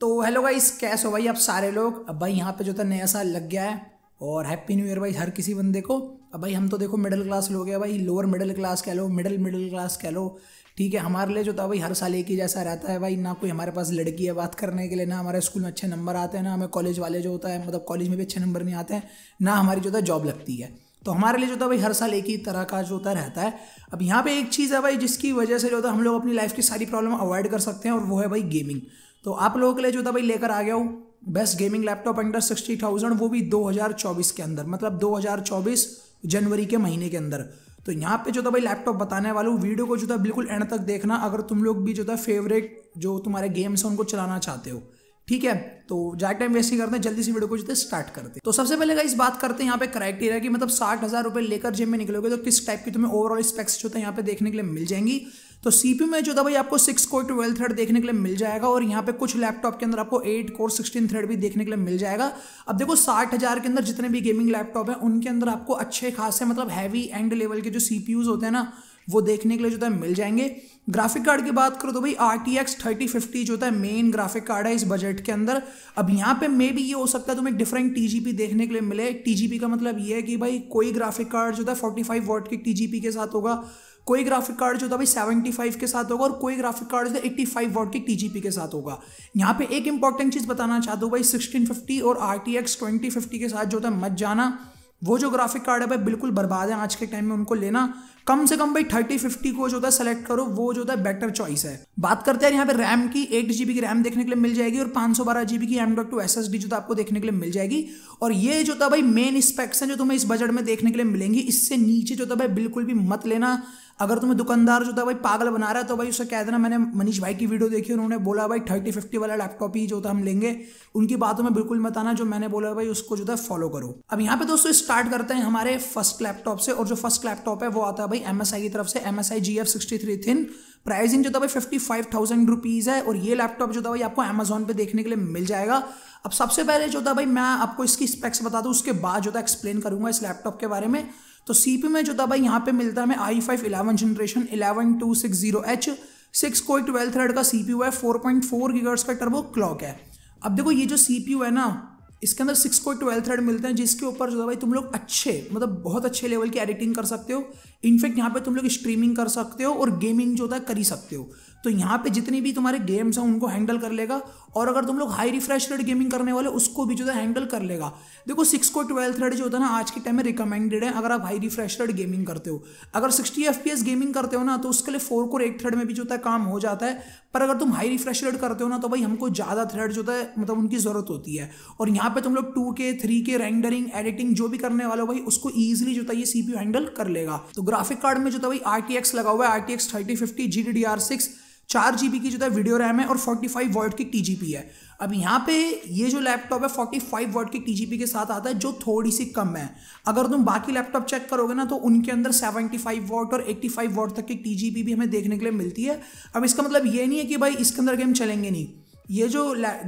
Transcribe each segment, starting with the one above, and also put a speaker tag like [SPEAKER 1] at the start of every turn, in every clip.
[SPEAKER 1] तो hello guys कैसे हो भाई आप सारे लोग अब भाई यहाँ पे जो था तो नया साल लग गया है और हैप्पी न्यू ईयर भाई हर किसी बंदे को अब भाई हम तो देखो मिडिल क्लास लोग हैं भाई लोअर मिडिल क्लास कह लो मिडिल मिडिल क्लास कह लो ठीक है हमारे लिए जो था तो भाई हर साल एक ही जैसा रहता है भाई ना कोई हमारे पास लड़की है बात करने के लिए ना हमारे स्कूल में अच्छे नंबर आते हैं ना हमें कॉलेज वाले जो होता है मतलब कॉलेज में भी अच्छे नंबर नहीं आते हैं ना हमारी जो था तो जॉब लगती है तो हमारे लिए जो था भाई हर साल एक ही तरह का जो होता रहता है अब यहाँ पे एक चीज़ है भाई जिसकी वजह से जो था हम लोग अपनी लाइफ की सारी प्रॉब्लम अवॉइड कर सकते हैं और वो है भाई गेमिंग तो आप लोगों के लिए जो था भाई लेकर आ गया हूँ best gaming laptop under sixty thousand वो भी 2024 के अंदर मतलब 2024 जनवरी के महीने के अंदर तो यहाँ पे जो था भाई लैपटॉप बताने वाला हूँ वीडियो को जो था बिल्कुल एंड तक देखना अगर तुम लोग भी जो था फेवरेट जो तुम्हारे गेम्स हैं उनको चलाना चाहते हो ठीक है तो ज्यादा टाइम वेस्ट नहीं करते हैं जल्दी से वीडियो को जितने स्टार्ट करते हैं तो सबसे पहले इस बात करते हैं यहाँ पे क्राइटेरिया की मतलब साठ हज़ार रुपये लेकर जिम में निकलोगे तो किस टाइप की तुम्हें ओवरऑल स्पेक्स जो है यहाँ पे देखने के लिए मिल जाएंगी तो सीपी में जो था भाई आपको सिक्स कोर ट्वेल्व थ्रेड देखने के लिए मिल जाएगा और यहाँ पे कुछ लैपटॉप के अंदर आपको एट कोर सिक्सटीन थ्रेड भी देखने के लिए मिल जाएगा अब देखो साठ हज़ार के अंदर जितने भी गेमिंग लैपटॉप हैं उनके अंदर आपको अच्छे खासे मतलब हैवी एंड लेवल के जो सीपीयूज होते हैं ना वो देखने के लिए जो है मिल जाएंगे ग्राफिक कार्ड की बात करो तो भाई R T X thirty fifty जो है मेन ग्राफिक कार्ड है इस बजट के अंदर अब यहाँ पे मे भी ये हो सकता है तुम्हें डिफरेंट टी जी पी देखने के लिए मिले टी जी पी का मतलब ये है कि भाई कोई ग्राफिक कार्ड जो है forty five watt T G G P के साथ होगा कोई ग्राफिक कार्ड जो था सेवेंटी फाइव के साथ होगा और कोई ग्राफिक कार्ड जो एट्टी फाइव टी की टीजीपी के साथ होगा यहाँ पे एक इंपॉर्टेंट चीज़ बताना चाहता हूँ भाई सिक्सटीन फिफ्टी और R T X twenty fifty के साथ जो होता है मत जाना वो जो ग्राफिक कार्ड है भाई बिल्कुल बर्बाद है आज के टाइम में उनको लेना कम से कम भाई थर्टी फिफ्टी को जो होता है सेलेक्ट करो वो जो होता है बेटर चॉइस है बात करते हैं यहाँ पे रैम की एट जीबी की रैम देखने के लिए मिल जाएगी और पांच सौ बारह जीबी की M dot two S S D जो था तो आपको देखने के लिए मिल जाएगी और ये जो था भाई मेन स्पेक्स है जो तुम्हें इस बजट में देखने के लिए मिलेंगी इससे नीचे जो था भाई बिल्कुल भी मत लेना अगर तुम्हें दुकानदार जो था भाई पागल बना रहा है तो भाई उसे कह देना मैंने मनीष भाई की वीडियो देखी उन्होंने बोला भाई थर्टी फिफ्टी वाला लैपटॉप ही जो था हम लेंगे उनकी बातों में बिल्कुल मत आना जो मैंने बोला भाई उसको जो था फॉलो करो अब यहाँ पे दोस्तों स्टार्ट करते हैं हमारे फर्स्ट लैपटॉप से और जो फर्स्ट लैपटॉप है वो आता है भाई एम की तरफ से M S I G F sixty three thin pricing जो था भाई फिफ्टी फाइव थाउजेंड रुपीज़ है और ये लैपटॉप जो था भाई आपको अमेजोन पे देखने के लिए मिल जाएगा अब सबसे पहले जो था भाई मैं आपको इसकी स्पेक्स बता दूँ उसके बाद जो था एक्सप्लेन करूंगा इस लैपटॉप के बारे में तो सीपी में जो दबा यहाँ पे मिलता है हमें i five eleven generation eleven two six zero H six कोई ट्वेल्थ थर्ड का सी पी यू है फोर पॉइंट फोर गीगर्स का टर्बो क्लॉक है अब देखो ये जो सी पी यू है ना इसके अंदर सिक्स कोई ट्वेल्थ थर्ड मिलते हैं जिसके ऊपर जो है भाई तुम लोग अच्छे मतलब बहुत अच्छे लेवल की एडिटिंग कर सकते हो इनफैक्ट यहाँ पे तुम लोग स्ट्रीमिंग कर सकते हो और गेमिंग जो होता है कर ही सकते हो तो यहाँ पे जितनी भी तुम्हारे गेम्स हैं उनको हैंडल कर लेगा और अगर तुम लोग हाई रिफ्रेश रेट गेमिंग करने वाले उसको भी जो है हैंडल कर लेगा देखो सिक्स को ट्वेल्थ रेट जो होता है ना आज के टाइम में रिकमेंडेड है अगर आप हाई रिफ्रेश रेट गेमिंग करते हो अगर सिक्सटी एफ गेमिंग करते हो ना तो उसके लिए फोर को एक थ्रेड में भी जो होता है काम हो जाता है पर अगर तुम हाई रिफ्रेश रेट करते हो ना तो भाई हमको ज़्यादा थ्रेड जो होता है मतलब उनकी ज़रूरत होती है और यहाँ पे तुम लोग टू के थ्री के रेंडरिंग एडिटिंग जो भी करने वाले हो भाई उसको ईजिली जो था ये सीपीयू हैंडल कर लेगा तो ग्राफिक कार्ड में जो था भाई आर लगा हुआ है R T X thirty fifty G D D R six चार जी की जो है वीडियो रैम है और फोर्टी फाइव वर्ड की टी है अब यहाँ पे ये जो लैपटॉप है फोर्टी फाइव वर्ड की टी के साथ आता है जो थोड़ी सी कम है अगर तुम बाकी लैपटॉप चेक करोगे ना तो उनके अंदर सेवेंटी फाइव वर्ड और एट्टी फाइव वर्ड तक की टी भी हमें देखने के लिए मिलती है अब इसका मतलब ये नहीं है कि भाई इसके अंदर गेम चलेंगे नहीं ये जो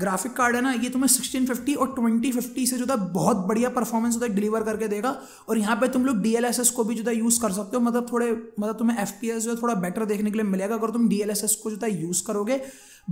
[SPEAKER 1] ग्राफिक कार्ड है ना ये तुम्हें 1650 और 2050 से जो था बहुत बढ़िया परफॉर्मेंस जो है डिलीवर करके देगा और यहाँ पे तुम लोग डी को भी जो है यूज़ कर सकते हो मतलब थोड़े मतलब तुम्हें एफ जो है थोड़ा बेटर देखने के लिए मिलेगा अगर तुम डी को जो था यूज़ करोगे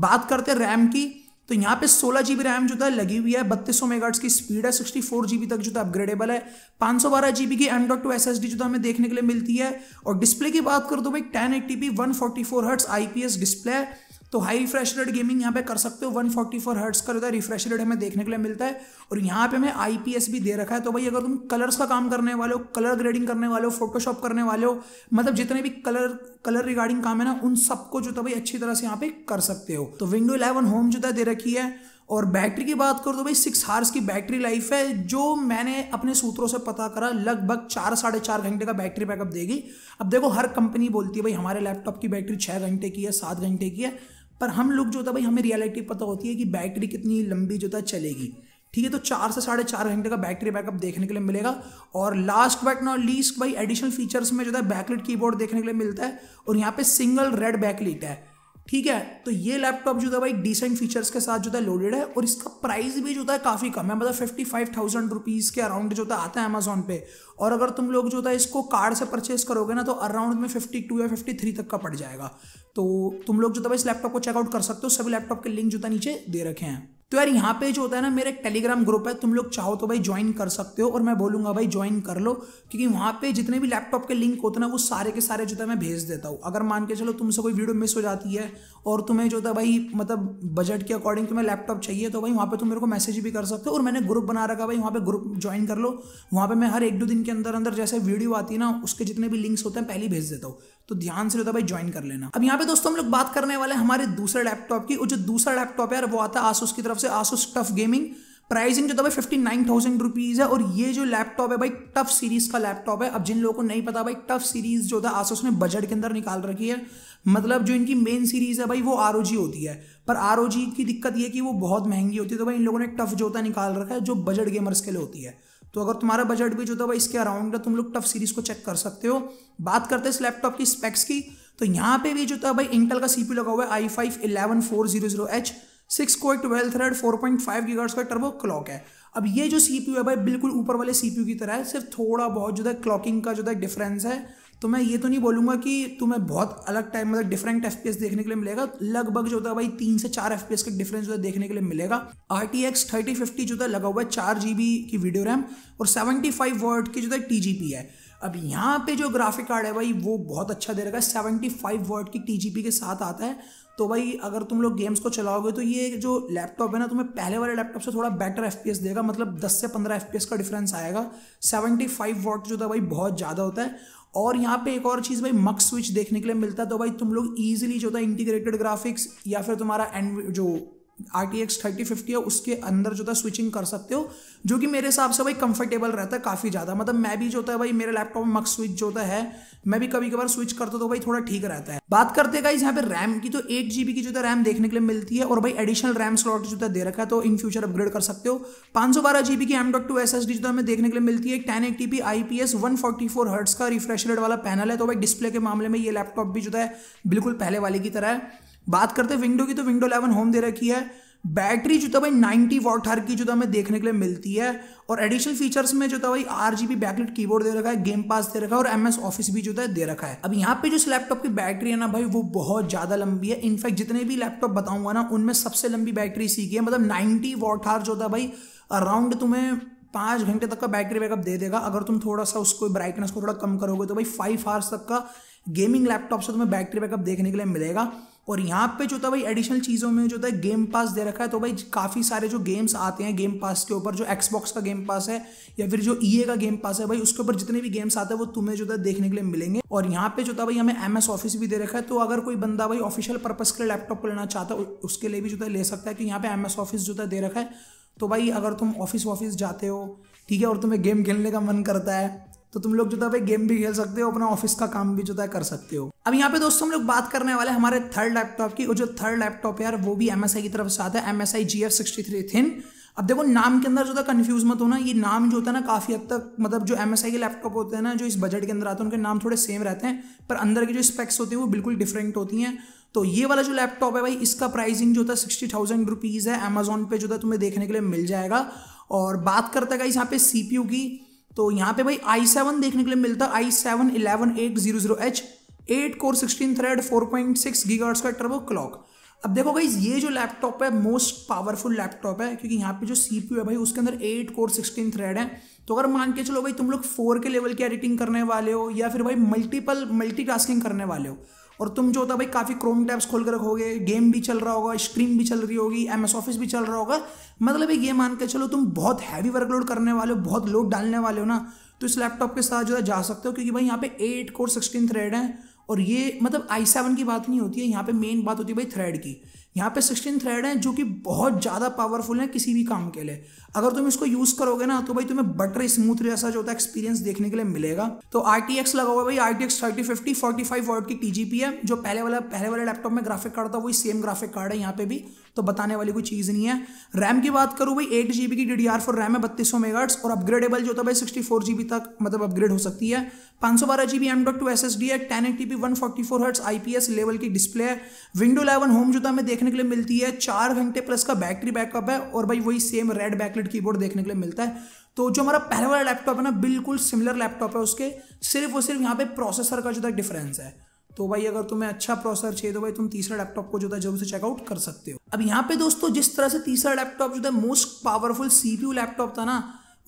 [SPEAKER 1] बात करते हैं रैम की तो यहाँ पे सोलह जीबी रैम जो था लगी हुई है बत्तीस सौ मेगाट्स की स्पीड है सिक्सटी फोर जी तक जो है अपग्रेडेबल है पाँच सौ बारह जीबी की M dot two S S D जो हमें देखने के लिए मिलती है और डिस्प्ले की बात करो तो भाई ten eighty P one forty four hertz I P S display है तो हाई रिफ्रेश रेट गेमिंग यहाँ पे कर सकते हो 144 फोर्टी फोर हर्ट्स का जो है रिफ्रेश रेट हमें देखने के लिए मिलता है और यहाँ पे हमें आई भी दे रखा है तो भाई अगर तुम कलर्स का काम करने वाले हो कलर ग्रेडिंग करने वाले हो फोटोशॉप करने वाले हो मतलब जितने भी कलर कलर रिगार्डिंग काम है ना उन सबको जो था भाई अच्छी तरह से यहाँ पे कर सकते हो तो विंडो इलेवन होम जो दे रखी है और बैटरी की बात करो तो भाई सिक्स हार्स की बैटरी लाइफ है जो मैंने अपने सूत्रों से पता करा लगभग चार साढ़े चार घंटे का बैटरी बैकअप देगी अब देखो हर कंपनी बोलती है भाई हमारे लैपटॉप की बैटरी छः घंटे की है सात घंटे की है पर हम लोग जो था भाई हमें रियलिटी पता होती है कि बैटरी कितनी लंबी जो था चलेगी ठीक है तो चार से साढ़े चार घंटे का बैटरी बैकअप देखने के लिए मिलेगा और लास्ट बट नॉट लीस्ट भाई एडिशनल फीचर्स में जो है बैकलिट कीबोर्ड देखने के लिए मिलता है और यहाँ पे सिंगल रेड बैकलिट है ठीक है तो ये लैपटॉप जो था भाई डिसेंट फीचर्स के साथ जो था लोडेड है और इसका प्राइस भी जो था काफ़ी कम है मतलब फिफ्टी फाइव थाउजेंड रुपीज़ के अराउंड जो था आता है अमेजोन पे और अगर तुम लोग जो था इसको कार्ड से परचेस करोगे ना तो अराउंड में फिफ्टी टू या फिफ्टी थ्री तक का पड़ जाएगा तो तुम लोग जो था इस लैपटॉप को चेकआउट कर सकते हो सभी लैपटॉप के लिंक जो था नीचे दे रखे हैं तो यार यहाँ पे जो होता है ना मेरा एक टेलीग्राम ग्रुप है तुम लोग चाहो तो भाई ज्वाइन कर सकते हो और मैं बोलूंगा भाई ज्वाइन कर लो क्योंकि वहाँ पे जितने भी लैपटॉप के लिंक होते हैं ना वो सारे के सारे जो है मैं भेज देता हूँ अगर मान के चलो तुमसे कोई वीडियो मिस हो जाती है और तुम्हें जो था भाई मतलब बजट के अकॉर्डिंग तुम्हें लैपटॉप चाहिए तो भाई वहाँ पर तुम मेरे को मैसेज भी कर सकते हो और मैंने ग्रुप बना रखा भाई वहाँ पर ग्रुप ज्वाइन कर लो वहाँ पर मैं हर एक दो दिन के अंदर अंदर जैसे वीडियो आती है ना उसके जितने भी लिंक्स होते हैं पहले भेज देता हूँ तो ध्यान से होता भाई ज्वाइन कर लेना अब यहाँ पे दोस्तों हम लोग बात करने वाले हमारे दूसरे लैपटॉप की और जो दूसरा लैपटॉप है वो आता है आसूस की तरफ तरफ से आसूस टफ गेमिंग प्राइसिंग जो था भाई फिफ्टी नाइन थाउजेंड रुपीज़ है और ये जो लैपटॉप है भाई टफ सीरीज का लैपटॉप है अब जिन लोगों को नहीं पता भाई टफ सीरीज जो था आसूस ने बजट के अंदर निकाल रखी है मतलब जो इनकी मेन सीरीज है भाई वो आर होती है पर आर की दिक्कत ये कि वो बहुत महंगी होती है तो भाई इन लोगों ने टफ जो जोता निकाल रखा है जो बजट गेमर्स के लिए होती है तो अगर तुम्हारा बजट भी जो था भाई इसके अराउंड है तुम लोग टफ सीरीज को चेक कर सकते हो बात करते हैं इस लैपटॉप की स्पेक्स की तो यहाँ पे भी जो था भाई इंटेल का सीपी लगा हुआ है I five eleven four zero zero H six को एक twelfth thread four point five gigahertz का टर्बो क्लॉक है अब ये जो सीपीयू है भाई बिल्कुल ऊपर वाले सीपीयू की तरह है सिर्फ थोड़ा बहुत जो है क्लॉकिंग का जो है डिफरेंस है तो मैं ये तो नहीं बोलूँगा कि तुम्हें बहुत अलग टाइम मतलब डिफरेंट एफ देखने के लिए मिलेगा लगभग जो होता है भाई तीन से चार एफ का डिफरेंस जो है देखने के लिए मिलेगा R T X thirty fifty जो है लगा हुआ है चार जी बी की वीडियो रैम और सेवेंटी फाइव वर्ड की जो है टी जी पी है अब यहाँ पे जो ग्राफिक कार्ड है भाई वो बहुत अच्छा दे रखा है सेवेंटी फाइव वर्ड की टी जी पी के साथ आता है तो भाई अगर तुम लोग गेम्स को चलाओगे तो ये जो लैपटॉप है ना तुम्हें पहले वाले लैपटॉप से थोड़ा बेटर एफ देगा मतलब 10 से 15 एफ का डिफरेंस आएगा 75 फाइव वॉट जो था भाई बहुत ज़्यादा होता है और यहाँ पे एक और चीज़ भाई मक स्विच देखने के लिए मिलता है तो भाई तुम लोग ईजिली जो था इंटीग्रेटेड ग्राफिक्स या फिर तुम्हारा एंड जो R T X thirty fifty है उसके अंदर जो था स्विचिंग कर सकते हो जो कि मेरे हिसाब से भाई कंफर्टेबल रहता है काफ़ी ज़्यादा मतलब मैं भी जो है भाई मेरे लैपटॉप में मक स्विच जो होता है मैं भी कभी कभार स्विच करता तो भाई थोड़ा ठीक रहता है बात करते इस यहाँ पे रैम की तो एट जीबी की जो है रैम देखने के लिए मिलती है और भाई एडिशनल रैम स्लॉट जो है दे रखा है तो इन फ्यूचर अपग्रेड कर सकते हो पाँच सौ बारह जीबी की M dot two S S D जो हमें देखने के लिए मिलती है ten eight P I P S one forty four hertz का रिफ्रेश रेट वाला पैनल है तो भाई डिस्प्ले के मामले में ये लैपटॉप भी जो है बिल्कुल पहले वाले की तरह है बात करते हैं विंडो की तो विंडो इलेवन होम दे रखी है बैटरी जो था भाई नाइन्टी वॉट हर की जो था हमें देखने के लिए मिलती है और एडिशनल फीचर्स में जो था भाई R G B backlit board दे रखा है गेम पास दे रखा है और एम एस ऑफिस भी जो था दे रखा है अब यहाँ पे जो इस लैपटॉप की बैटरी है ना भाई वो बहुत ज्यादा लंबी है इनफैक्ट जितने भी लैपटॉप बताऊंगा ना उनमें सबसे लंबी बैटरी सी की है मतलब नाइन्टी वॉट हार जो था भाई अराउंड तुम्हें पाँच घंटे तक का बैटरी बैकअप दे देगा अगर तुम थोड़ा सा उसको ब्राइटनेस को थोड़ा कम करोगे तो भाई फाइव आवर्स तक का गेमिंग लैपटॉप से तुम्हें बैटरी बैकअप देखने के लिए मिलेगा और यहाँ पे जो था भाई एडिशनल चीज़ों में जो था गेम पास दे रखा है तो भाई काफ़ी सारे जो गेम्स आते हैं गेम पास के ऊपर जो एक्सबॉक्स का गेम पास है या फिर जो ई e का गेम पास है भाई उसके ऊपर जितने भी गेम्स आते हैं वो तुम्हें जो था देखने के लिए मिलेंगे और यहाँ पे जो था भाई हमें एम ऑफिस भी दे रखा है तो अगर कोई बंदा भाई ऑफिशियल पर्पज़ के लिए लैपटॉप लेना चाहता है उसके लिए भी जो था ले सकता है कि यहाँ पे एम ऑफिस जो था दे रखा है तो भाई अगर तुम ऑफिस ऑफिस जाते हो ठीक है और तुम्हें गेम खेलने का मन करता है तो तुम लोग जो है गेम भी खेल सकते हो अपना ऑफिस का काम भी जो है कर सकते हो अब यहाँ पे दोस्तों हम लोग बात करने वाले हमारे थर्ड लैपटॉप की और जो थर्ड लैपटॉप यार वो भी एम की तरफ से आता है MSI S sixty three thin अब देखो नाम के अंदर जो था कन्फ्यूज मत होना ये नाम जो होता है ना काफ़ी हद तक मतलब जो एम के लैपटॉप होते हैं ना जो इस बजट के अंदर आते हैं उनके नाम थोड़े सेम रहते हैं पर अंदर की जो स्पेक्स होती है वो बिल्कुल डिफरेंट होती हैं तो ये वाला जो लैपटॉप है भाई इसका प्राइसिंग जो था सिक्सटी थाउजेंड रुपीज़ है अमेजोन पे जो था तुम्हें देखने के लिए मिल जाएगा और बात करते हैं इस यहाँ पे सीपीयू की तो यहाँ पे भाई आई सेवन देखने के लिए मिलता I seven eleven eight zero zero H eight core sixteen thread four point six guards का टर्बो क्लॉक अब देखो भाई ये जो लैपटॉप है मोस्ट पावरफुल लैपटॉप है क्योंकि यहाँ पे जो सी है भाई उसके अंदर एट कोर सिक्सटीन थ्रेड है तो अगर मान के चलो भाई तुम लोग फोर के लेवल की एडिटिंग करने वाले हो या फिर भाई मल्टीपल मल्टीटास्किंग करने वाले हो और तुम जो होता है भाई काफ़ी क्रोम टैब्स खोल कर रखोगे गेम भी चल रहा होगा स्क्रीन भी चल रही होगी एम एस ऑफिस भी चल रहा होगा मतलब ये मान के चलो तुम बहुत हैवी वर्कलोड करने वाले हो बहुत लोड डालने वाले हो ना तो इस लैपटॉप के साथ जो है जा सकते हो क्योंकि भाई यहाँ पे एट कोर सिक्सटीन थ्रेड हैं और ये मतलब आई सेवन की बात नहीं होती है यहाँ पे मेन बात होती है भाई थ्रेड की यहाँ पे सिक्सटीन थ्रेड हैं जो कि बहुत ज़्यादा पावरफुल हैं किसी भी काम के लिए अगर तुम इसको यूज़ करोगे ना तो भाई तुम्हें बटर स्मूथ जैसा जो होता है एक्सपीरियंस देखने के लिए मिलेगा तो आर टी एक्स लगा हुआ भाई R T X thirty fifty forty five watt की टी जी पी है जो पहले वाला पहले वाले लैपटॉप में ग्राफिक कार्ड था वही सेम ग्राफिक कार्ड है यहाँ पे भी तो बताने वाली कोई चीज़ नहीं है रैम की बात करूँ भाई एट जी बी की D D R four RAM है बत्तीस सौ मेगाट्स और अपग्रेडेबल जो है भाई सिक्सटी फोर जी बी तक मतलब अपग्रेड हो सकती है पाँच सौ बारह G B M dot two S S D है ten eight T P one forty four hertz I P S level की डिस्प्ले है विंडो इलेवन होम जो था हमें देख देखने के लिए मिलती है चार घंटे प्लस का बैटरी बैकअप है और भाई वही सेम रेड बैकलेट कीबोर्ड देखने के लिए मिलता है तो जो हमारा पहला वाला लैपटॉप है ना बिल्कुल सिमिलर लैपटॉप है उसके सिर्फ और सिर्फ यहाँ पे प्रोसेसर का जो था डिफरेंस है तो भाई अगर तुम्हें अच्छा प्रोसेसर चाहिए तो भाई तुम तीसरा लैपटॉप को जो है जरूर से चेकआउट कर सकते हो अब यहाँ पे दोस्तों जिस तरह से तीसरा लैपटॉप जो था मोस्ट पावरफुल सीपीयू लैपटॉप था ना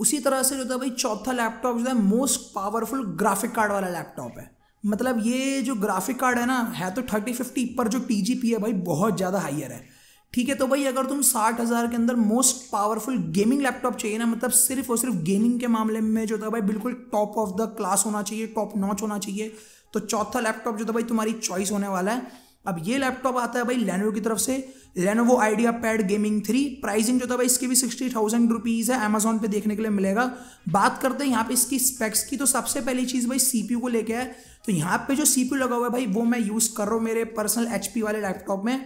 [SPEAKER 1] उसी तरह से जो था भाई चौथा लैपटॉप जो है मोस्ट पावरफुल ग्राफिक कार्ड वाला लैपटॉप है मतलब ये जो ग्राफिक कार्ड है ना है तो थर्टी फिफ्टी पर जो टी है भाई बहुत ज़्यादा हाइयर है ठीक है तो भाई अगर तुम साठ हज़ार के अंदर मोस्ट पावरफुल गेमिंग लैपटॉप चाहिए ना मतलब सिर्फ और सिर्फ गेमिंग के मामले में जो था भाई बिल्कुल टॉप ऑफ द क्लास होना चाहिए टॉप नॉच होना चाहिए तो चौथा लैपटॉप जो था भाई तुम्हारी चॉइस होने वाला है अब ये लैपटॉप आता है भाई लेनोवो की तरफ से Lenovo IdeaPad gaming three pricing जो था भाई इसकी भी सिक्सटी थाउजेंड रुपीज़ है अमेजोन पे देखने के लिए मिलेगा बात करते हैं यहाँ पे इसकी स्पेक्स की तो सबसे पहली चीज़ भाई सीपीयू को लेके है तो यहाँ पे जो सीपीयू लगा हुआ है भाई वो मैं यूज़ कर रहा हूँ मेरे पर्सनल एच वाले लैपटॉप में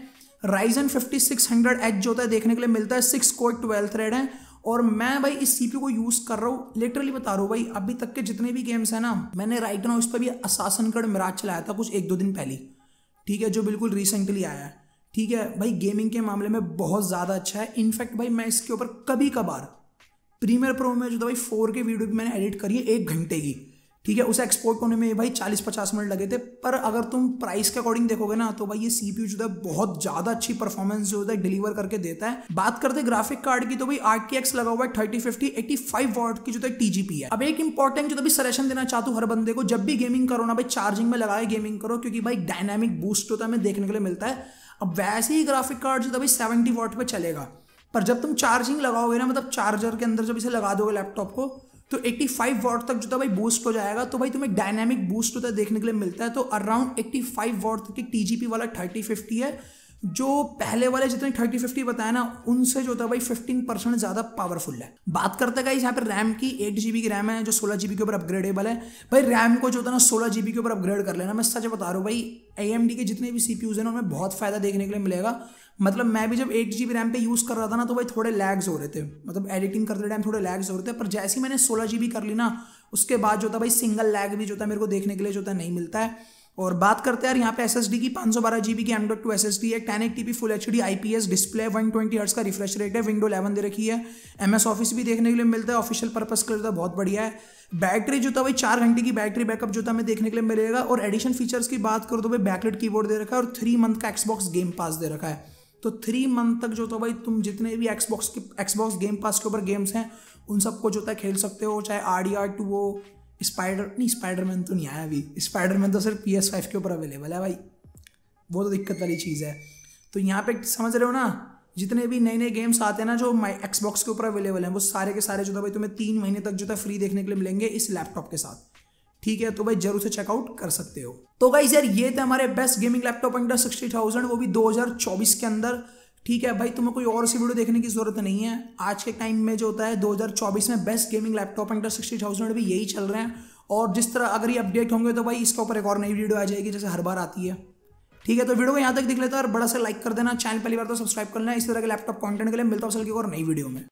[SPEAKER 1] Ryzen fifty six hundred H जो होता है देखने के लिए मिलता है सिक्स कोट ट्वेल्व थ्रेड है और मैं भाई इस सीपी को यूज़ कर रहा हूँ लिटरली बता रहा हूँ भाई अभी तक के जितने भी गेम्स हैं ना मैंने राइट ना उस पर भी असासनगढ़ मिराज चलाया था कुछ एक दो दिन पहले ठीक है जो बिल्कुल रिसेंटली आया है ठीक है भाई गेमिंग के मामले में बहुत ज़्यादा अच्छा है इनफैक्ट भाई मैं इसके ऊपर कभी कभार प्रीमियर प्रो में जो था तो भाई फोर के वीडियो भी मैंने एडिट करी है एक घंटे की ठीक है उसे एक्सपोर्ट होने में भाई चालीस पचास मिनट लगे थे पर अगर तुम प्राइस के अकॉर्डिंग देखोगे ना तो भाई ये सीपीयू जो है बहुत ज्यादा अच्छी परफॉर्मेंस जो है डिलीवर करके देता है बात करते ग्राफिक कार्ड की तो भाई आर एक्स लगा हुआ है thirty fifty eighty five watt की जो है टीजीपी है अब एक इंपॉर्टेंट जो भी सजेशन देना चाहता हूँ हर बंदे को जब भी गेमिंग करो ना भाई चार्जिंग में लगाए गेमिंग करो क्योंकि भाई डायनामिक बूस्ट होता है हमें देखने के लिए मिलता है अब वैसे ही ग्राफिक कार्ड जो भाई सेवेंटी वॉट पर चलेगा पर जब तुम चार्जिंग लगाओगे ना मतलब चार्जर के अंदर जब इसे लगा दोगे लैपटॉप को तो 85 वॉट तक जो था भाई बूस्ट हो जाएगा तो भाई तुम्हें डायनेमिक बूस्ट होता है देखने के लिए मिलता है तो अराउंड 85 वॉट तक की टी वाला 3050 है जो पहले वाले जितने 3050 बताया ना उनसे जो था भाई 15 परसेंट ज़्यादा पावरफुल है बात करते हैं यहाँ पे रैम की एट जी की रैम है जो सोलह जी के ऊपर अपग्रेडेबल है भाई रैम को जो था ना सोलह जी के ऊपर अपग्रेड कर लेना मैं सच बता रहा हूँ भाई ए के जितने भी सी हैं उनमें बहुत फ़ायदा देखने के लिए मिलेगा मतलब मैं भी जब एट जी बी रैम पे यूज़ कर रहा था ना तो भाई थोड़े लैग्स हो रहे थे मतलब एडिटिंग करते टाइम थोड़े लैग्स हो रहे थे पर जैसे ही मैंने सोलह जी बी कर ली ना उसके बाद जो था भाई सिंगल लैग भी जो था मेरे को देखने के लिए जो था नहीं मिलता है और बात करते हैं यार यहाँ पे एस एस डी की पाँच सौ बारह जी बी की Android two S S D है ten eight T P full H D I P S display one twenty hertz का रिफ्रेश रेट है विंडो इलेवन दे रखी है एम एस ऑफिस भी देखने के लिए मिलता है ऑफिशियल पर्पज के लिए तो बहुत बढ़िया है बैटरी जो था भाई चार घंटे की बैटरी बैकअप जो था हमें देखने के लिए मिलेगा और एडिशन फीचर्स की बात करो तो भाई बैकलेट कीबोर्ड दे रखा है और थ्री मंथ का एक्सबॉक्स गेम पास दे रखा है तो थ्री मंथ तक जो तो भाई तुम जितने भी एक्सबॉक्स के एक्सबॉक्स गेम पास के ऊपर गेम्स हैं उन सबको जो है खेल सकते हो चाहे आर डी आर टू हो स्पाइडर नहीं स्पाइडरमैन तो नहीं आया अभी स्पाइडरमैन तो सिर्फ पी एस फाइव के ऊपर अवेलेबल है भाई वो तो दिक्कत वाली चीज़ है तो यहाँ पे समझ रहे हो ना जितने भी नए नए गेम्स आते हैं ना जो माई एक्सबॉक्स के ऊपर अवेलेबल हैं वो सारे के सारे जो था तो भाई तुम्हें तीन महीने तक जो था तो फ्री देखने के लिए मिलेंगे इस लैपटॉप के साथ ठीक है तो भाई जरूर से चेकआउट कर सकते हो तो भाई यार ये थे हमारे best gaming laptop under sixty thousand वो भी दो हजार चौबीस के अंदर ठीक है भाई तुम्हें कोई और सी वीडियो देखने की जरूरत नहीं है आज के टाइम में जो होता है 2024 में best gaming laptop under sixty thousand भी यही चल रहे हैं और जिस तरह अगर ये अपडेट होंगे तो भाई इसके ऊपर एक और नई वीडियो आ जाएगी जैसे हर बार आती है ठीक है तो वीडियो को यहाँ तक दिख लेता है और बड़ा सा लाइक कर देना चैनल पहली बार तो सब्सक्राइब कर लेना इस तरह के लैपटॉप कंटेंट के लिए मिलता है और नई वीडियो में